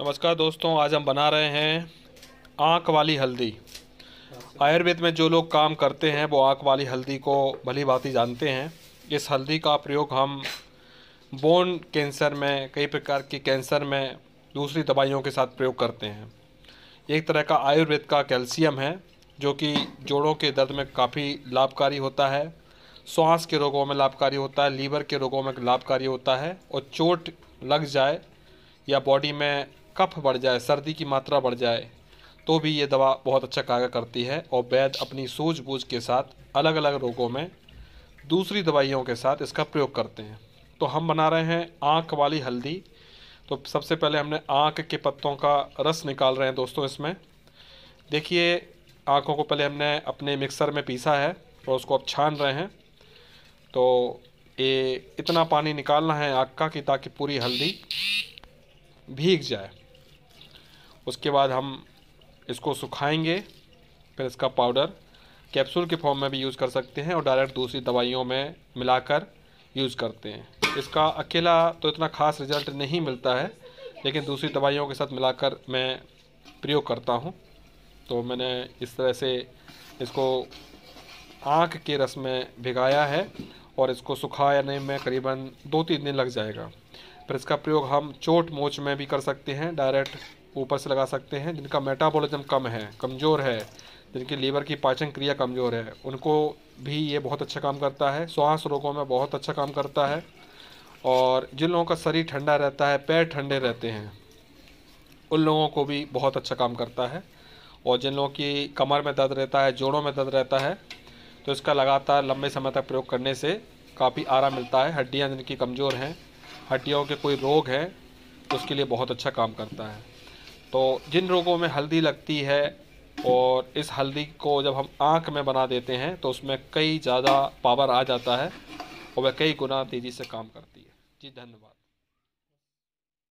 नमस्कार दोस्तों आज हम बना रहे हैं आँख वाली हल्दी आयुर्वेद में जो लोग काम करते हैं वो आँख वाली हल्दी को भली भांति जानते हैं इस हल्दी का प्रयोग हम बोन कैंसर में कई प्रकार के कैंसर में दूसरी दवाइयों के साथ प्रयोग करते हैं एक तरह का आयुर्वेद का कैल्शियम है जो कि जोड़ों के दर्द में काफ़ी लाभकारी होता है श्वास के रोगों में लाभकारी होता है लीवर के रोगों में लाभकारी होता है और चोट लग जाए या बॉडी में कफ बढ़ जाए सर्दी की मात्रा बढ़ जाए तो भी ये दवा बहुत अच्छा कार्य करती है और वैद अपनी सूझबूझ के साथ अलग अलग रोगों में दूसरी दवाइयों के साथ इसका प्रयोग करते हैं तो हम बना रहे हैं आँख वाली हल्दी तो सबसे पहले हमने आँख के पत्तों का रस निकाल रहे हैं दोस्तों इसमें देखिए आँखों को पहले हमने अपने मिक्सर में पीसा है और उसको अब छान रहे हैं तो ये इतना पानी निकालना है आँख का कि ताकि पूरी हल्दी भीग जाए उसके बाद हम इसको सुखाएंगे फिर इसका पाउडर कैप्सूल के फॉर्म में भी यूज़ कर सकते हैं और डायरेक्ट दूसरी दवाइयों में मिलाकर यूज़ करते हैं इसका अकेला तो इतना खास रिजल्ट नहीं मिलता है लेकिन दूसरी दवाइयों के साथ मिलाकर मैं प्रयोग करता हूँ तो मैंने इस तरह से इसको आँख के रस में भिगाया है और इसको सुखाने में करीबन दो तीन दिन लग जाएगा फिर इसका प्रयोग हम चोट मोच में भी कर सकते हैं डायरेक्ट ऊपर से लगा सकते हैं जिनका मेटाबॉलिज्म कम है कमज़ोर है जिनकी लीवर की पाचन क्रिया कमज़ोर है उनको भी ये बहुत अच्छा काम करता है श्वास रोगों में बहुत अच्छा काम करता है और जिन लोगों का शरीर ठंडा रहता है पैर ठंडे रहते हैं उन लोगों को भी बहुत अच्छा काम करता है और जिन लोगों की कमर में दर्द रहता है जोड़ों में दर्द रहता है तो इसका लगातार लंबे समय तक प्रयोग करने से काफ़ी आराम मिलता है हड्डियाँ जिनकी कमज़ोर हैं हड्डियों के कोई रोग हैं तो उसके लिए बहुत अच्छा काम करता है तो जिन रोगों में हल्दी लगती है और इस हल्दी को जब हम आँख में बना देते हैं तो उसमें कई ज़्यादा पावर आ जाता है और वह कई गुना तेज़ी से काम करती है जी धन्यवाद